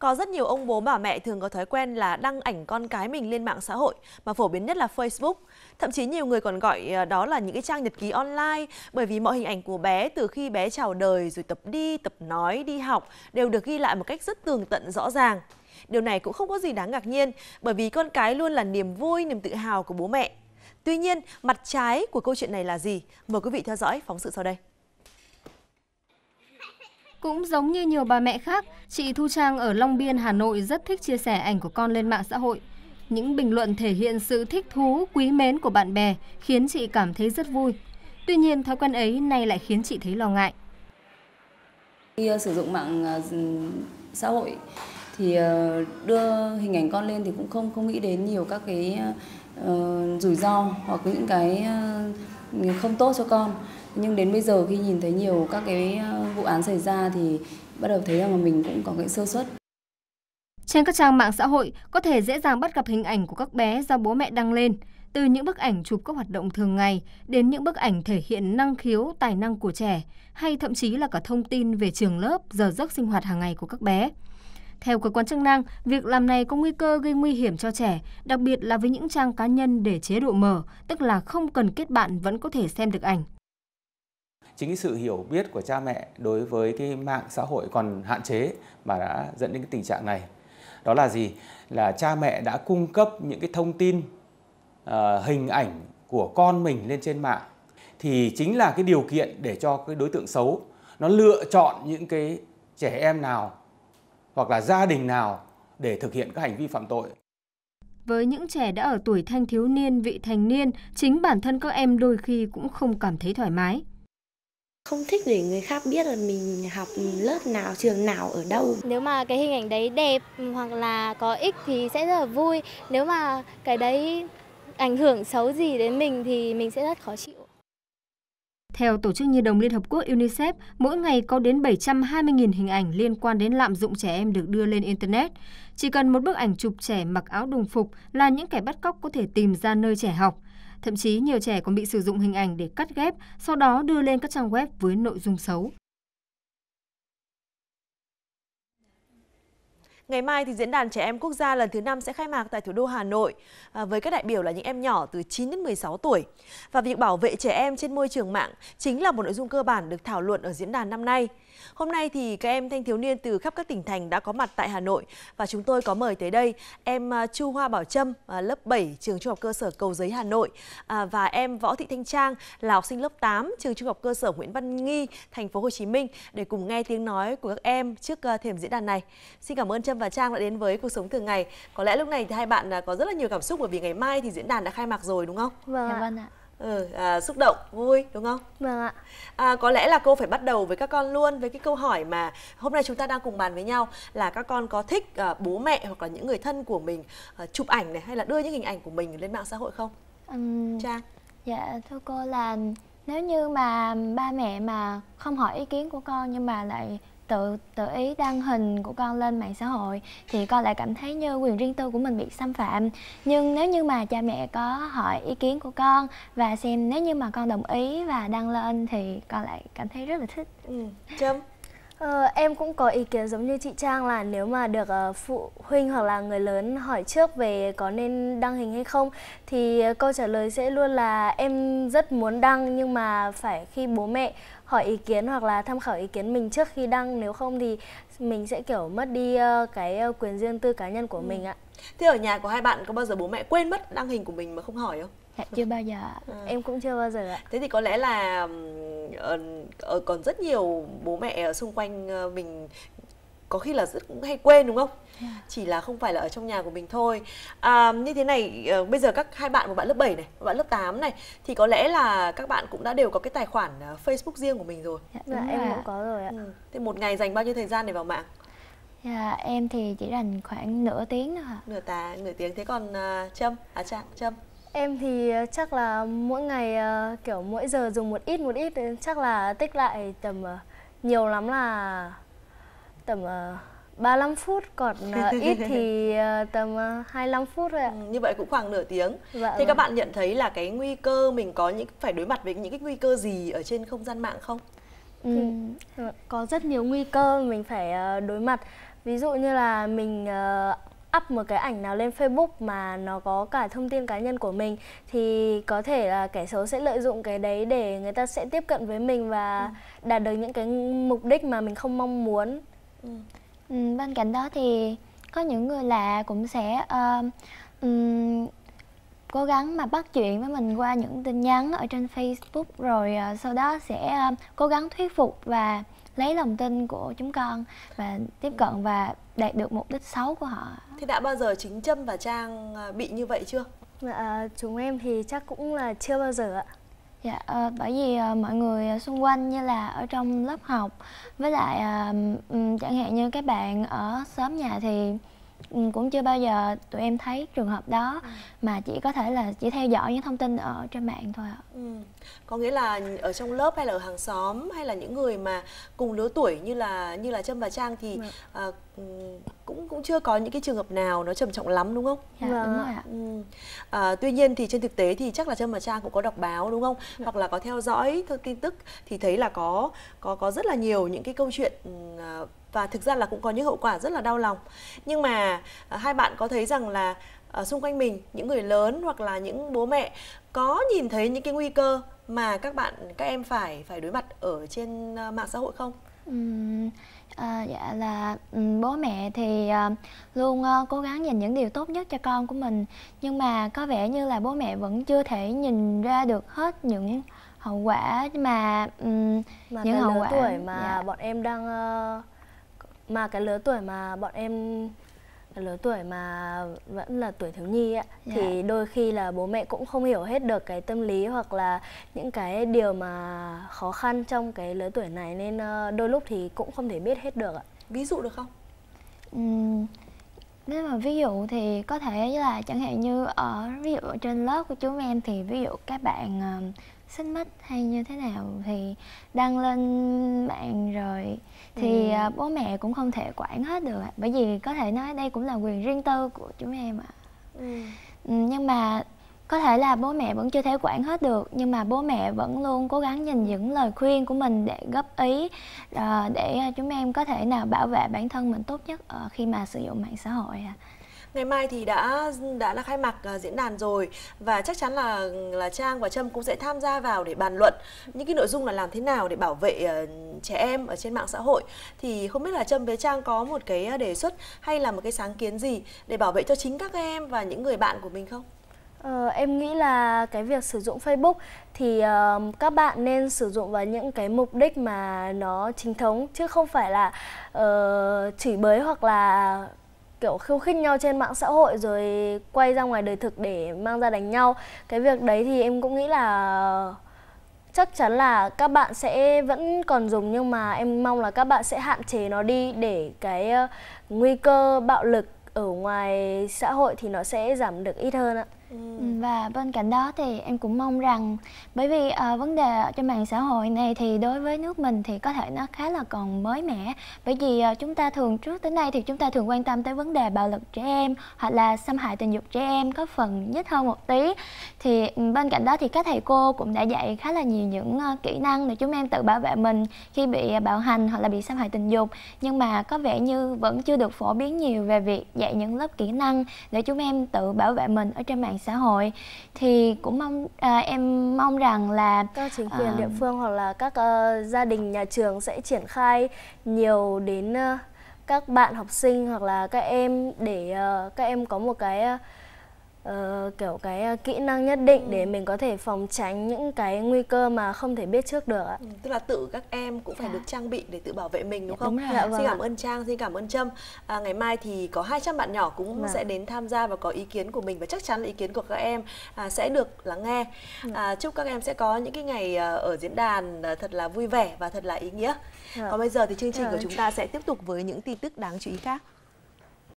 Có rất nhiều ông bố bà mẹ thường có thói quen là đăng ảnh con cái mình lên mạng xã hội mà phổ biến nhất là Facebook. Thậm chí nhiều người còn gọi ờ, đó là những cái trang nhật ký online bởi vì mọi hình ảnh của bé từ khi bé chào đời rồi tập đi, tập nói, đi học đều được ghi lại một cách rất tường tận rõ ràng. Điều này cũng không có gì đáng ngạc nhiên bởi vì con cái luôn là niềm vui, niềm tự hào của bố mẹ. Tuy nhiên, mặt trái của câu chuyện này là gì? Mời quý vị theo dõi phóng sự sau đây. Cũng giống như nhiều bà mẹ khác, chị Thu Trang ở Long Biên, Hà Nội rất thích chia sẻ ảnh của con lên mạng xã hội. Những bình luận thể hiện sự thích thú, quý mến của bạn bè khiến chị cảm thấy rất vui. Tuy nhiên, thói quen ấy nay lại khiến chị thấy lo ngại. Khi ờ, sử dụng mạng ờ, xã hội thì ờ, đưa hình ảnh con lên thì cũng không không nghĩ đến nhiều các cái uh, rủi ro hoặc những cái uh, không tốt cho con nhưng đến bây giờ khi nhìn thấy nhiều các cái vụ án xảy ra thì bắt đầu thấy rằng là mình cũng có cái sơ suất trên các trang mạng xã hội có thể dễ dàng bắt gặp hình ảnh của các bé do bố mẹ đăng lên từ những bức ảnh chụp các hoạt động thường ngày đến những bức ảnh thể hiện năng khiếu, tài năng của trẻ hay thậm chí là cả thông tin về trường lớp, giờ giấc sinh hoạt hàng ngày của các bé. Theo cơ quan chức năng, việc làm này có nguy cơ gây nguy hiểm cho trẻ, đặc biệt là với những trang cá nhân để chế độ mở, tức là không cần kết bạn vẫn có thể xem được ảnh. Chính cái sự hiểu biết của cha mẹ đối với cái mạng xã hội còn hạn chế mà đã dẫn đến cái tình trạng này. Đó là gì? Là cha mẹ đã cung cấp những cái thông tin, uh, hình ảnh của con mình lên trên mạng thì chính là cái điều kiện để cho cái đối tượng xấu nó lựa chọn những cái trẻ em nào hoặc là gia đình nào để thực hiện các hành vi phạm tội. Với những trẻ đã ở tuổi thanh thiếu niên, vị thành niên, chính bản thân các em đôi khi cũng không cảm thấy thoải mái. Không thích để người khác biết là mình học lớp nào, trường nào, ở đâu. Nếu mà cái hình ảnh đấy đẹp hoặc là có ích thì sẽ rất là vui. Nếu mà cái đấy ảnh hưởng xấu gì đến mình thì mình sẽ rất khó chịu. Theo tổ chức Nhi đồng Liên Hợp Quốc UNICEF, mỗi ngày có đến 720.000 hình ảnh liên quan đến lạm dụng trẻ em được đưa lên Internet. Chỉ cần một bức ảnh chụp trẻ mặc áo đồng phục là những kẻ bắt cóc có thể tìm ra nơi trẻ học. Thậm chí nhiều trẻ còn bị sử dụng hình ảnh để cắt ghép, sau đó đưa lên các trang web với nội dung xấu. Ngày mai thì diễn đàn trẻ em quốc gia lần thứ 5 sẽ khai mạc tại thủ đô Hà Nội à, với các đại biểu là những em nhỏ từ 9 đến 16 tuổi. Và việc bảo vệ trẻ em trên môi trường mạng chính là một nội dung cơ bản được thảo luận ở diễn đàn năm nay. Hôm nay thì các em thanh thiếu niên từ khắp các tỉnh thành đã có mặt tại Hà Nội và chúng tôi có mời tới đây em à, Chu Hoa Bảo Trâm à, lớp 7 trường Trung học cơ sở Cầu Giấy Hà Nội và em Võ Thị Thanh Trang là học sinh lớp 8 trường Trung học cơ sở Nguyễn Văn Nghi thành phố Hồ Chí Minh để cùng nghe tiếng nói của các em trước thềm diễn đàn này. Xin cảm ơn Trâm và Trang đã đến với cuộc sống thường ngày. Có lẽ lúc này thì hai bạn à, có rất là nhiều cảm xúc bởi vì ngày mai thì diễn đàn đã khai mạc rồi đúng không? Vâng, dạ vâng ạ. Ừ, à, xúc động, vui đúng không? Vâng ạ. À, có lẽ là cô phải bắt đầu với các con luôn với cái câu hỏi mà hôm nay chúng ta đang cùng bàn với nhau là các con có thích à, bố mẹ hoặc là những người thân của mình à, chụp ảnh này hay là đưa những hình ảnh của mình lên mạng xã hội không? Um, Trang. Dạ thưa cô là nếu như mà ba mẹ mà không hỏi ý kiến của con nhưng mà lại tự tự ý đăng hình của con lên mạng xã hội thì con lại cảm thấy như quyền riêng tư của mình bị xâm phạm nhưng nếu như mà cha mẹ có hỏi ý kiến của con và xem nếu như mà con đồng ý và đăng lên thì con lại cảm thấy rất là thích ừ. Trâm Ờ, em cũng có ý kiến giống như chị Trang là nếu mà được ờ, phụ huynh hoặc là người lớn hỏi trước về có nên đăng hình hay không thì ờ, câu trả lời sẽ luôn là em rất muốn đăng nhưng mà phải khi bố mẹ hỏi ý kiến hoặc là tham khảo ý kiến mình trước khi đăng nếu không thì mình sẽ kiểu mất đi cái quyền riêng tư cá nhân của ừ. mình ạ. Thế ở nhà của hai bạn có bao giờ bố mẹ quên mất đăng hình của mình mà không hỏi không? Dạ, chưa bao giờ. À. Em cũng chưa bao giờ ạ. Thế thì có lẽ là uh, còn rất nhiều bố mẹ ở xung quanh ờ, mình có khi là rất cũng hay quên đúng không dạ. chỉ là không phải là ở trong nhà của mình thôi à, như thế này bây giờ các hai bạn của bạn lớp 7 này bạn lớp 8 này thì có lẽ là các bạn cũng đã đều có cái tài khoản Facebook riêng của mình rồi dạ, dạ em cũng có rồi ạ ừ. thế một ngày dành bao nhiêu thời gian để vào mạng Dạ, em thì chỉ dành khoảng nửa tiếng thôi ạ. Nửa tá, nửa tiếng thế còn uh, Trâm, à Trạng, Trâm. Em thì ờ, chắc là mỗi ngày ờ, kiểu mỗi giờ dùng một ít một ít chắc là tích lại tầm ờ, nhiều lắm là tầm 35 phút còn ít thì tầm 25 phút thôi ạ. Ừ, như vậy cũng khoảng nửa tiếng. Dạ thì các vâng. bạn nhận thấy là cái nguy cơ mình có những phải đối mặt với những cái nguy cơ gì ở trên không gian mạng không? Ừ, có rất nhiều nguy cơ mình phải đối mặt. Ví dụ như là mình up một cái ảnh nào lên Facebook mà nó có cả thông tin cá nhân của mình thì có thể là kẻ xấu sẽ lợi dụng cái đấy để người ta sẽ tiếp cận với mình và ừ. đạt được những cái mục đích mà mình không mong muốn. Ừ. Ừ, bên cạnh đó thì có những người lạ cũng sẽ uh, um, cố gắng mà bắt chuyện với mình qua những tin nhắn ở trên Facebook rồi uh, sau đó sẽ uh, cố gắng thuyết phục và lấy lòng tin của chúng con và tiếp cận và đạt được mục đích xấu của họ thì đã bao giờ chính trâm và trang à, bị như vậy chưa dạ, à, chúng em thì chắc cũng là chưa bao giờ ạ Dạ, à, bởi vì à, mọi người xung quanh như là ở trong lớp học với lại à, chẳng hạn như các bạn ở xóm nhà thì Ừ, cũng chưa bao giờ tụi em thấy trường hợp đó ừ. mà chỉ có thể là chỉ theo dõi những thông tin ở trên mạng thôi ạ. Ừ. Có nghĩa là ở trong lớp hay là ở hàng xóm hay là những người mà cùng lứa tuổi như là như là Trâm và Trang thì dạ. à, ừ. à, cũng cũng chưa có những cái trường hợp nào nó trầm trọng lắm đúng không? Dạ, đúng rồi ạ. Ừ. À, tuy nhiên thì trên thực tế thì chắc là Trâm và Trang cũng có đọc báo đúng không? Dạ. Hoặc là có theo dõi tin tức thì thấy là có có có rất là nhiều những cái câu chuyện ừ, à, và thực ra là cũng có những hậu quả rất là đau lòng nhưng mà ờ, hai bạn có thấy rằng là ở ờ, xung quanh mình những người lớn hoặc là những bố mẹ có nhìn thấy những cái nguy cơ mà các bạn các em phải phải đối mặt ở trên ờ, mạng xã hội không? Uhm, à, dạ là bố mẹ thì à, luôn à, cố gắng dành những điều tốt nhất cho con của mình nhưng mà có vẻ như là bố mẹ vẫn chưa thể nhìn ra được hết những hậu quả mà um, mà những hậu quả tuổi mà dạ. bọn em đang uh, mà cái lứa tuổi mà bọn em cái lứa tuổi mà vẫn là tuổi thiếu nhi ấy, dạ. thì đôi khi là bố mẹ cũng không hiểu hết được cái tâm lý hoặc là những cái điều mà khó khăn trong cái lứa tuổi này nên ờ, đôi lúc thì cũng không thể biết hết được ạ ví dụ được không nếu mà ví dụ thì có thể là chẳng hạn như ở ví dụ trên lớp của chúng em thì ví dụ các bạn uh, xích mích hay như thế nào thì đăng lên mạng rồi thì ừ. Ờ, bố mẹ cũng không thể quản hết được bởi vì có thể nói đây cũng là quyền riêng tư của chúng em ạ à. ừ. nhưng mà có thể là bố mẹ vẫn chưa thể quản hết được nhưng mà bố mẹ vẫn luôn cố gắng nhìn những lời khuyên của mình để góp ý ờ, để chúng em có thể nào bảo vệ bản thân mình tốt nhất ờ, khi mà sử dụng mạng xã hội ạ ngày mai thì đã đã là khai mạc ờ, diễn đàn rồi và chắc chắn là là trang và trâm cũng sẽ tham gia vào để bàn luận những cái nội dung là làm thế nào để bảo vệ trẻ em ở trên mạng xã hội thì không biết là trâm với trang có một cái đề xuất hay là một cái sáng kiến gì để bảo vệ cho chính các em và những người bạn của mình không Ờ, em nghĩ là cái việc sử dụng Facebook thì uh, các bạn nên sử dụng vào những cái mục đích mà nó chính thống chứ không phải là uh, chửi bới hoặc là kiểu khiêu khích nhau trên mạng xã hội rồi quay ra ngoài đời thực để mang ra đánh nhau. Cái việc đấy thì em cũng nghĩ là chắc chắn là các bạn sẽ vẫn còn dùng nhưng mà em mong là các bạn sẽ hạn chế nó đi để cái uh, nguy cơ bạo lực ở ngoài xã hội thì nó sẽ giảm được ít hơn ạ. Ừ. Ừ, và bên cạnh đó thì em cũng mong rằng bởi vì uh, vấn đề trên mạng xã hội này thì đối với nước mình thì có thể nó khá là còn mới mẻ bởi vì uh, chúng ta thường trước tới nay thì chúng ta thường quan tâm tới vấn đề bạo lực trẻ em hoặc là xâm hại tình dục trẻ em có phần nhích hơn một tí thì ừ, bên cạnh đó thì các thầy cô cũng đã dạy khá là nhiều những uh, kỹ năng để chúng em tự bảo vệ mình khi bị bạo hành hoặc là bị xâm hại tình dục nhưng mà có vẻ như vẫn chưa được phổ biến nhiều về việc dạy những lớp kỹ năng để chúng em tự bảo vệ mình ở trên mạng xã hội thì cũng mong à, em mong rằng là các chính quyền à, địa phương hoặc là các uh, gia đình nhà trường sẽ triển khai nhiều đến uh, các bạn học sinh hoặc là các em để uh, các em có một cái uh, uh, kiểu cái ờ, kỹ năng nhất định ừ. để mình có thể phòng tránh những cái nguy cơ mà không thể biết trước được ạ. Ừ, tức là tự các em cũng phải à. được trang bị để tự bảo vệ mình đúng dạ, không? Đúng rồi. Dạ, vâng xin cảm vâng ơn Trang, xin cảm ơn Trâm. À, ngày mai thì có 200 bạn nhỏ cũng vâng. sẽ đến tham gia và có ý kiến của mình và chắc chắn là ý kiến của các em à, sẽ được lắng nghe. À, chúc các em sẽ có những cái ngày à, ở diễn đàn à, thật là vui vẻ và thật là ý nghĩa. Vâng. Còn bây giờ thì chương trình vâng. của chúng ta sẽ tiếp tục với những tin tức đáng chú ý khác.